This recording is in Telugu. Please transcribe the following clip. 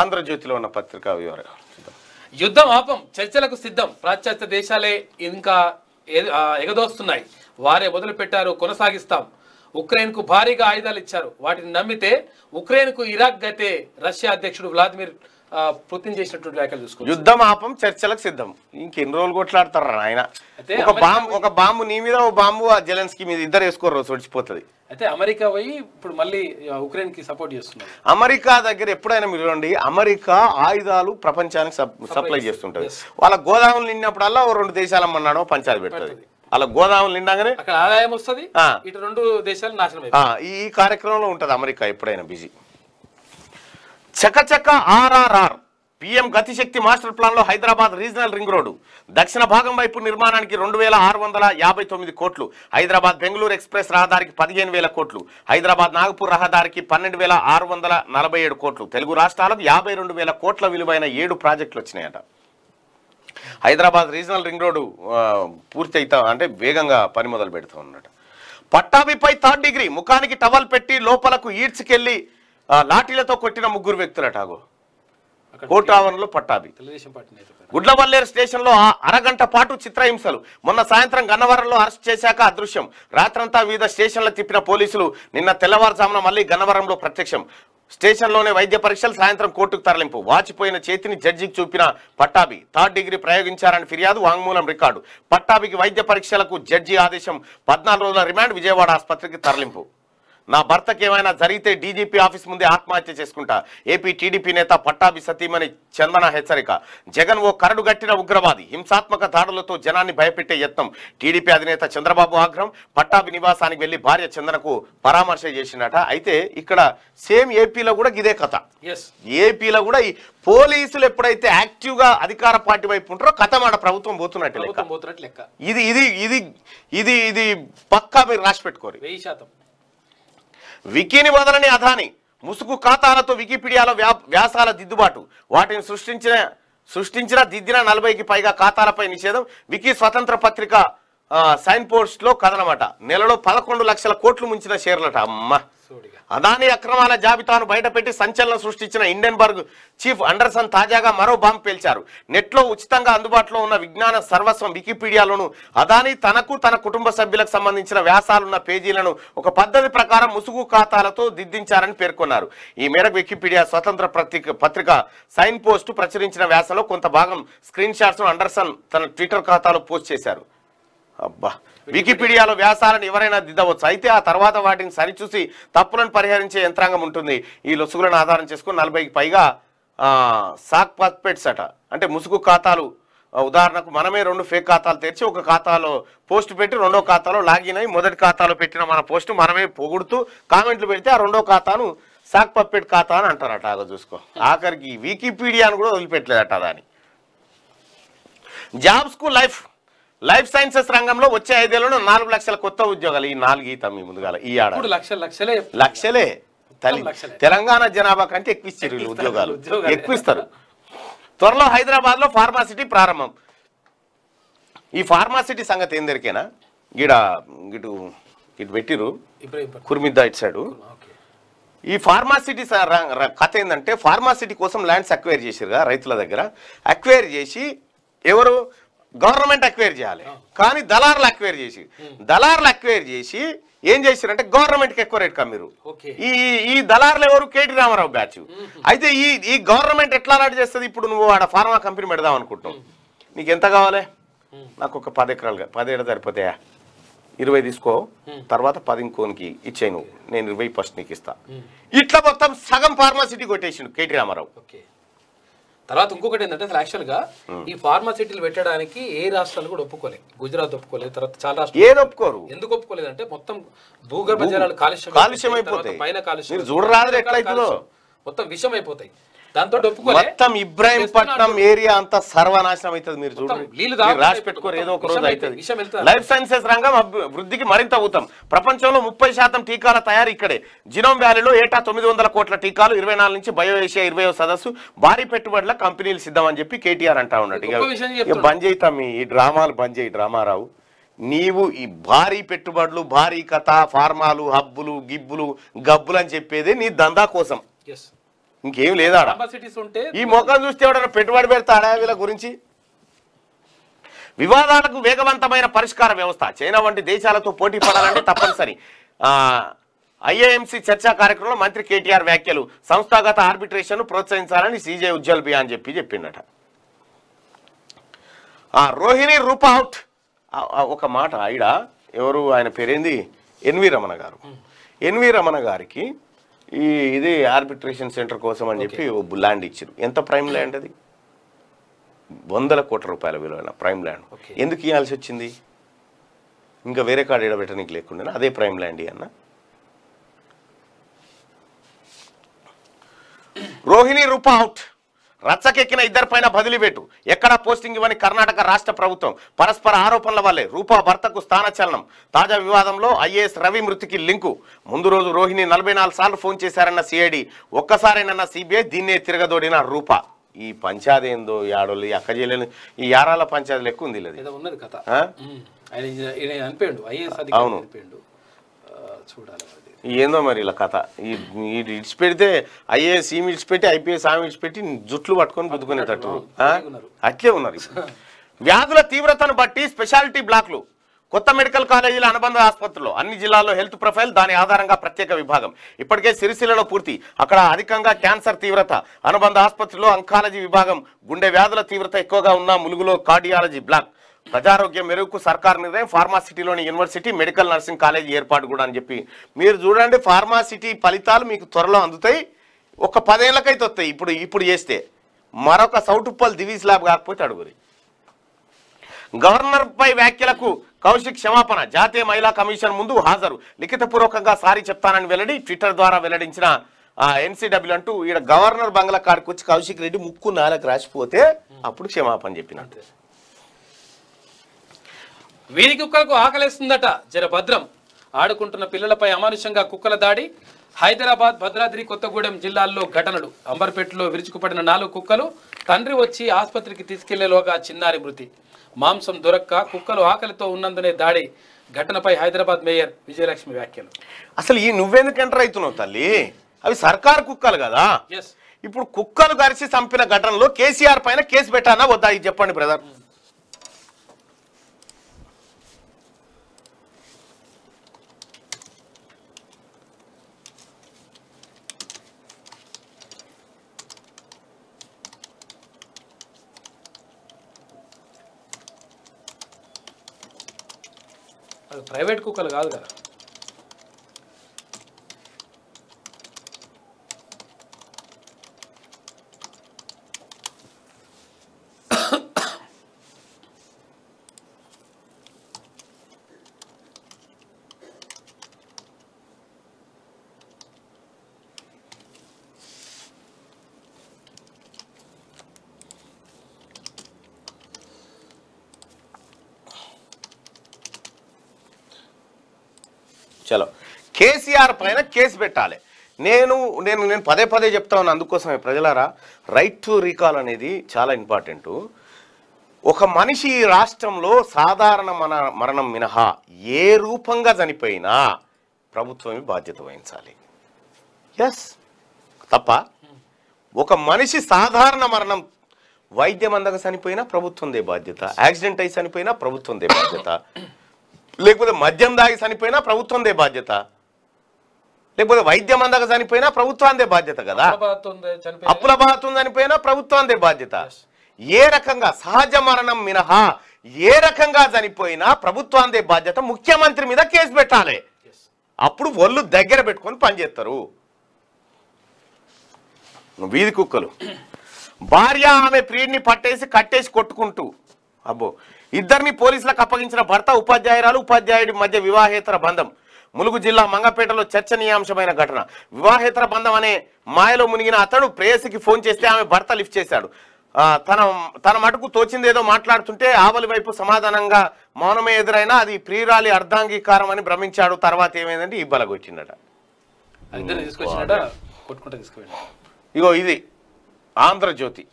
ఆంధ్రజ్యోతిలో ఉన్న పత్రికా వివరాలు యుద్ధం ఆపం చర్చలకు సిద్ధం పాశ్చాత్య దేశాలే ఇంకా ఎగదోస్తున్నాయి వారే మొదలుపెట్టారు కొనసాగిస్తాం ఉక్రెయిన్ కు భారీగా ఆయుధాలు ఇచ్చారు వాటిని నమ్మితే ఉక్రెయిన్ కు ఇరాక్ గతే రష్యా అధ్యక్షుడు వ్లాదిమిర్ పుతిన్ చేసినటువంటి వ్యాఖ్యలు చూసుకో యుద్ధం ఆపం చర్చలకు సిద్ధం ఇంకెన్ని రోజులు కొట్లాడతారా ఆయన ఒక బాంబు ఒక బాంబు నీ మీద ఒక బాంబు ఆ జెలెన్స్కి మీద ఇద్దరు వేసుకోరు సొడిచిపోతుంది అయితే అమెరికా పోయి ఇప్పుడు మళ్ళీ ఉక్రెయిన్ కి సపోర్ట్ చేస్తున్నారు అమెరికా దగ్గర ఎప్పుడైనా మీరు చూడండి అమెరికా ఆయుధాలు ప్రపంచానికి సప్లై చేస్తుంటది వాళ్ళ గోదావరి నిండినప్పుడల్లా ఓ రెండు దేశాల మన్నాడో పంచాలు పెడుతుంది అలా గోదావరి నిండాగానే ఆదాయం వస్తుంది ఇటు రెండు దేశాలు నాశనం ఈ కార్యక్రమంలో ఉంటది అమెరికా ఎప్పుడైనా బిజీ చకచక ఆర్ఆర్ఆర్ పిఎం గతిశక్తి మాస్టర్ ప్లాన్లో హైదరాబాద్ రీజనల్ రింగ్ రోడ్డు దక్షిణ భాగం వైపు నిర్మాణానికి రెండు వేల ఆరు వందల యాభై తొమ్మిది కోట్లు హైదరాబాద్ బెంగళూరు ఎక్స్ప్రెస్ రహదారికి పదిహేను వేల కోట్లు హైదరాబాద్ నాగపూర్ రహదారికి పన్నెండు వేల ఆరు వందల నలభై ఏడు కోట్లు తెలుగు రాష్ట్రాలకు యాభై రెండు వేల కోట్ల విలువైన ఏడు ప్రాజెక్టులు వచ్చినాయట హైదరాబాద్ రీజనల్ రింగ్ రోడ్డు పూర్తి అవుతా అంటే వేగంగా పని మొదలు పెడుతూ ఉన్నట్టు పట్టాభిపై థర్డ్ డిగ్రీ ముఖానికి టవల్ పెట్టి లోపలకు ఈడ్చుకెళ్ళి లాఠీలతో కొట్టిన ముగ్గురు కోర్టు ఆవరణలో పట్టాభి గుడ్లవల్లేరు స్టేషన్లో అరగంట పాటు చిత్రహింసలు మొన్న సాయంత్రం గన్నవరంలో అరెస్ట్ చేశాక అదృశ్యం రాత్రంతా వివిధ స్టేషన్ల తిప్పిన పోలీసులు నిన్న తెల్లవారుజామున మళ్ళీ గన్నవరంలో ప్రత్యక్షం స్టేషన్లోనే వైద్య పరీక్షలు సాయంత్రం కోర్టుకు తరలింపు వాచిపోయిన చేతిని జడ్జికి చూపిన పట్టాభి థర్డ్ డిగ్రీ ప్రయోగించారని ఫిర్యాదు వాంగ్మూలం రికార్డు పట్టాభికి వైద్య పరీక్షలకు జడ్జి ఆదేశం పద్నాలుగు రోజుల రిమాండ్ విజయవాడ ఆసుపత్రికి తరలింపు నా భర్తకి ఏమైనా జరిగితే డీజీపీ ఆఫీస్ ముందే ఆత్మహత్య చేసుకుంటా ఏపీ టీడీపీ నేత పట్టాభి సతీమణి చందన హెచ్చరిక జగన్ ఓ కరడుగట్టిన ఉగ్రవాది హింసాత్మక దాడులతో జనాన్ని భయపెట్టే యత్నం టీడీపీ అధినేత చంద్రబాబు ఆగ్రహం పట్టాభి నివాసానికి వెళ్లి భార్య చందనకు పరామర్శ చేసినట అయితే ఇక్కడ సేమ్ ఏపీలో కూడా ఇదే కథ ఏపీలో కూడా ఈ పోలీసులు ఎప్పుడైతే యాక్టివ్ గా అధికార పార్టీ వైపు ఉంటారో కథ మన ప్రభుత్వం పోతున్నట్టు లెక్క ఇది ఇది ఇది ఇది ఇది పక్కా మీరు రాసి పెట్టుకోరు వెయ్యి శాతం వికీని వదలని అధాని ముసుగు ఖాతాలతో వికీపీడియాలో వ్యాసాల దిద్దుబాటు వాటిని సృష్టించిన సృష్టించిన దిద్దిన నలభైకి పైగా ఖాతాలపై నిషేధం వికీ స్వతంత్ర పత్రిక సైన్ పోస్ట్లో కథనమాట నెలలో పదకొండు లక్షల కోట్లు ముంచిన షేర్లట అమ్మ అదాని అక్రమాల జాబితాను బయటపెట్టి సంచలనం సృష్టించిన ఇండెన్బర్గ్ చీఫ్ అండర్సన్ తాజాగా మరో బాంబు పేల్చారు నెట్లో ఉచితంగా అందుబాటులో ఉన్న విజ్ఞాన సర్వస్వం వికీపీడియాలోను అదాని తనకు తన కుటుంబ సభ్యులకు సంబంధించిన వ్యాసాలున్న పేజీలను ఒక పద్ధతి ప్రకారం ముసుగు ఖాతాలతో దిద్దించారని పేర్కొన్నారు ఈ మేరకు వికీపీడియా స్వతంత్ర పత్రిక సైన్ పోస్టు ప్రచురించిన వ్యాసంలో కొంత భాగం స్క్రీన్ షాట్స్ అండర్సన్ తన ట్విట్టర్ ఖాతాలో పోస్ట్ చేశారు అబ్బా వికీపీడియాలో వ్యాసాలను ఎవరైనా దిద్దవచ్చు అయితే ఆ తర్వాత వాటిని సరిచూసి తప్పులను పరిహరించే యంత్రాంగం ఉంటుంది ఈ లొసుగులను ఆధారం చేసుకుని నలభైకి పైగా సాక్ పత్పెట్స్ అట అంటే ముసుగు ఖాతాలు ఉదాహరణకు మనమే రెండు ఫేక్ ఖాతాలు తెరిచి ఒక ఖాతాలో పోస్ట్ పెట్టి రెండో ఖాతాలో లాగిన్ అయి మొదటి ఖాతాలో పెట్టిన మన పోస్ట్ మనమే పొగుడుతూ కామెంట్లు పెడితే ఆ రెండో ఖాతాను సాక్ పప్పెట్ ఖాతా అని అంటారట అలా చూసుకో ఆఖరికి వికీపీడియాను కూడా వదిలిపెట్టలేదట దాన్ని జాబ్స్కు లైఫ్ లైఫ్ సైన్సెస్ రంగంలో వచ్చే ఐదేళ్లలో నాలుగు లక్షల కొత్త ఉద్యోగాలు ఈ నాలుగు ఈత మీ ముందుగా ఈ ఆడ లక్షలే లక్షలే తల్లి తెలంగాణ జనాభా కంటే ఎక్కువ ఉద్యోగాలు ఎక్కువ త్వరలో హైదరాబాద్ లో ఫార్మాసిటీ ప్రారంభం ఈ ఫార్మాసిటీ సంగతి ఏందరికేనా గిడ ఇటు ఇటు పెట్టిరు కుర్మిద్దా ఇటు సైడ్ ఈ ఫార్మాసిటీ కథ ఏంటంటే ఫార్మాసిటీ కోసం ల్యాండ్స్ అక్వైర్ చేసిరుగా రైతుల దగ్గర అక్వైర్ చేసి ఎవరు గవర్నమెంట్ అక్వైర్ చేయాలి కానీ దళారులు అక్వైర్ చేసి దళారులు అక్వైర్ చేసి ఏం చేశారంటే కి ఎక్కువ రేట్ కమ్మిరు ఈ ఈ దళారులు ఎవరు కేటీ రామారావు బ్యాచ్ అయితే ఈ ఈ గవర్నమెంట్ ఎట్లా అలాట్ చేస్తుంది ఇప్పుడు నువ్వు ఆడ ఫార్మా కంపెనీ పెడదాం అనుకుంటున్నావు నీకు ఎంత కావాలి నాకు ఒక పది ఎకరాలు పదేళ్ళ సరిపోతాయా ఇరవై తీసుకో తర్వాత పది ఇంకోనికి ఇచ్చాయి నువ్వు నేను ఇరవై ఫస్ట్ నీకు ఇస్తా ఇట్లా మొత్తం సగం ఫార్మాసిటీ కొట్టేసిండు కేటీ రామారావు తర్వాత ఇంకొకటి ఏంటంటే అసలు గా ఈ ఫార్మాసిటీలు పెట్టడానికి ఏ రాష్ట్రాలు కూడా ఒప్పుకోలేదు గుజరాత్ ఒప్పుకోలేదు తర్వాత చాలా రాష్ట్రాలు ఏది ఒప్పుకోరు ఎందుకు అంటే మొత్తం భూగర్భ జలాలు కాలుష్యం కాలుష్యం అయిపోతాయి పైన కాలుష్యం మొత్తం విషం అయిపోతాయి మొత్తం ఇబ్రాహీంపట్నం ఏరియా అంతా సర్వనాశనం అవుతుంది మీరు చూడండి రాసి పెట్టుకోరు ఏదో ఒక రోజు అవుతుంది లైఫ్ సైన్సెస్ రంగం వృద్ధికి మరింత అవుతాం ప్రపంచంలో ముప్పై శాతం టీకాల తయారీ ఇక్కడే జినోమ్ వ్యాలీలో ఏటా తొమ్మిది కోట్ల టీకాలు ఇరవై నుంచి బయో ఏషియా ఇరవై సదస్సు భారీ పెట్టుబడుల కంపెనీలు సిద్ధం అని చెప్పి కేటీఆర్ అంటా ఉన్నాడు బంద్ మీ ఈ డ్రామాలు బంద్ చేయి డ్రామారావు నీవు ఈ భారీ పెట్టుబడులు భారీ కథ ఫార్మాలు హబ్బులు గిబ్బులు గబ్బులు అని చెప్పేది నీ దందా కోసం ఇంకేం లేదా ఈ మొక్కను చూస్తే ఎవడన్నా పెట్టుబడి పెడతాడా వీళ్ళ గురించి వివాదాలకు వేగవంతమైన పరిష్కార వ్యవస్థ చైనా వంటి దేశాలతో పోటీ పడాలంటే తప్పనిసరి ఐఏఎంసీ చర్చా కార్యక్రమంలో మంత్రి కేటీఆర్ వ్యాఖ్యలు సంస్థాగత ఆర్బిట్రేషన్ ప్రోత్సహించాలని సీజే ఉజ్వల్ బియా అని చెప్పి చెప్పిండట రోహిణి రూపౌట్ ఒక మాట ఆయన ఎవరు ఆయన పేరేంది ఎన్వి రమణ గారు ఎన్వి రమణ గారికి ఈ ఇది ఆర్బిట్రేషన్ సెంటర్ కోసం అని చెప్పి ల్యాండ్ ఇచ్చారు ఎంత ప్రైమ్ ల్యాండ్ అది వందల కోట్ల రూపాయల విలువైన ప్రైమ్ ల్యాండ్ ఎందుకు ఇవ్వాల్సి వచ్చింది ఇంకా వేరే కాడ ఇడబెట్టడానికి లేకుండా అదే ప్రైమ్ ల్యాండ్ అన్న రోహిణి రూప్ అవుట్ రచ్చకెక్కిన ఇద్దరి పైన బదిలిపెట్టు ఎక్కడా పోస్టింగ్ ఇవ్వని కర్ణాటక రాష్ట్ర ప్రభుత్వం పరస్పర ఆరోపణల వల్లే రూపా భర్తకు స్థానచలనం తాజా వివాదంలో ఐఏఎస్ రవి మృతికి లింకు ముందు రోజు రోహిణి నలభై సార్లు ఫోన్ చేశారన్న సిఐడి ఒక్కసారేనన్న సిబిఐ దీన్నే తిరగదోడిన రూపా ఈ పంచాది ఏందో యాడోళ్ళు అక్క చేయలేని ఈ యారాల పంచాది లెక్క ఉంది లేదు అవును చూడాలి ఏందో మరి ఇలా కథ ఈ ఇడిచి పెడితే ఐఏఎస్ ఈమె ఇడిచిపెట్టి ఐపీఎస్ ఆమె ఇడిచిపెట్టి జుట్లు పట్టుకొని బుద్దుకునేటట్టు అట్లే ఉన్నారు వ్యాధుల తీవ్రతను బట్టి స్పెషాలిటీ బ్లాక్లు కొత్త మెడికల్ కాలేజీల అనుబంధ ఆసుపత్రులు అన్ని జిల్లాల్లో హెల్త్ ప్రొఫైల్ దాని ఆధారంగా ప్రత్యేక విభాగం ఇప్పటికే సిరిసిల్లలో పూర్తి అక్కడ అధికంగా క్యాన్సర్ తీవ్రత అనుబంధ ఆసుపత్రిలో అంకాలజీ విభాగం గుండె వ్యాధుల తీవ్రత ఎక్కువగా ఉన్న ములుగులో కార్డియాలజీ బ్లాక్ ప్రజారోగ్యం మెరుగుకు సర్కార్ నిర్ణయం ఫార్మాసిటీలోని యూనివర్సిటీ మెడికల్ నర్సింగ్ కాలేజ్ ఏర్పాటు కూడా అని చెప్పి మీరు చూడండి ఫార్మాసిటీ ఫలితాలు మీకు త్వరలో అందుతాయి ఒక పదేళ్ళకైతే వస్తాయి ఇప్పుడు ఇప్పుడు చేస్తే మరొక సౌటుప్పల్ దివీస్ ల్యాబ్ కాకపోతే అడుగురి గవర్నర్పై వ్యాఖ్యలకు కౌశిక్ క్షమాపణ జాతీయ మహిళా కమిషన్ ముందు హాజరు లిఖితపూర్వకంగా సారీ చెప్తానని వెల్లడి ట్విట్టర్ ద్వారా వెల్లడించిన ఎన్సీడబ్ల్యూ అంటూ ఈడ గవర్నర్ బంగ్లా కాడికి వచ్చి కౌశిక్ రెడ్డి ముక్కు నాలకు రాసిపోతే అప్పుడు క్షమాపణ చెప్పినట్టు వీరి కుక్కలకు ఆకలేస్తుందట జరభద్రం ఆడుకుంటున్న పిల్లలపై అమానుషంగా కుక్కల దాడి హైదరాబాద్ భద్రాద్రి కొత్తగూడెం జిల్లాల్లో ఘటనలు అంబర్పేటలో విరుచుకుపడిన నాలుగు కుక్కలు తండ్రి వచ్చి ఆసుపత్రికి తీసుకెళ్లేలోగా చిన్నారి మృతి మాంసం దొరక్క కుక్కలు ఆకలితో ఉన్నందునే దాడి ఘటనపై హైదరాబాద్ మేయర్ విజయలక్ష్మి వ్యాఖ్యలు అసలు ఈ నువ్వెందుకు ఎంటర్ అవుతున్నావు తల్లి అవి సర్కారు కుక్కలు కదా ఇప్పుడు కుక్కలు కరిసి చంపిన ఘటనలో కేసీఆర్ పైన కేసు పెట్టానా వద్దా ఇది చెప్పండి బ్రదర్ ప్రైవేట్ కుక్కలు కాదు కదా చలో కేసీఆర్ పైన కేసు పెట్టాలి నేను నేను నేను పదే పదే చెప్తా ఉన్నా అందుకోసమే ప్రజలారా రైట్ టు రీకాల్ అనేది చాలా ఇంపార్టెంటు ఒక మనిషి రాష్ట్రంలో సాధారణ మన మరణం మినహా ఏ రూపంగా చనిపోయినా ప్రభుత్వమే బాధ్యత వహించాలి ఎస్ తప్ప ఒక మనిషి సాధారణ మరణం వైద్యం అందక చనిపోయినా ప్రభుత్వందే బాధ్యత యాక్సిడెంట్ అయి చనిపోయినా ప్రభుత్వందే బాధ్యత లేకపోతే మద్యం దాగి చనిపోయినా ప్రభుత్వందే బాధ్యత లేకపోతే వైద్యం అందాక చనిపోయినా ప్రభుత్వాందే బాధ్యత కదా అప్పుల బాధ చనిపోయినా ప్రభుత్వాందే బాధ్యత ఏ రకంగా సహజ మరణం మినహా ఏ రకంగా చనిపోయినా ప్రభుత్వాందే బాధ్యత ముఖ్యమంత్రి మీద కేసు పెట్టాలి అప్పుడు ఒళ్ళు దగ్గర పెట్టుకొని పనిచేస్తారు వీధి కుక్కలు భార్య ఆమె ప్రియుడిని పట్టేసి కట్టేసి కొట్టుకుంటూ అబ్బో ఇద్దరిని పోలీసులకు అప్పగించిన భర్త ఉపాధ్యాయురాలు ఉపాధ్యాయుడి మధ్య వివాహేతర బంధం ములుగు జిల్లా మంగపేటలో చర్చనీయాంశమైన ఘటన వివాహేతర బంధం అనే మాయలో మునిగిన అతడు ప్రేయసికి ఫోన్ చేస్తే ఆమె భర్త లిఫ్ట్ చేశాడు తన తన మటుకు తోచిందేదో మాట్లాడుతుంటే ఆవలి వైపు సమాధానంగా మౌనమే ఎదురైనా అది ప్రియురాలి అర్ధాంగీకారం అని భ్రమించాడు తర్వాత ఏమైందంటే ఇబ్బలగొచ్చిండట ఇగో ఇది ఆంధ్రజ్యోతి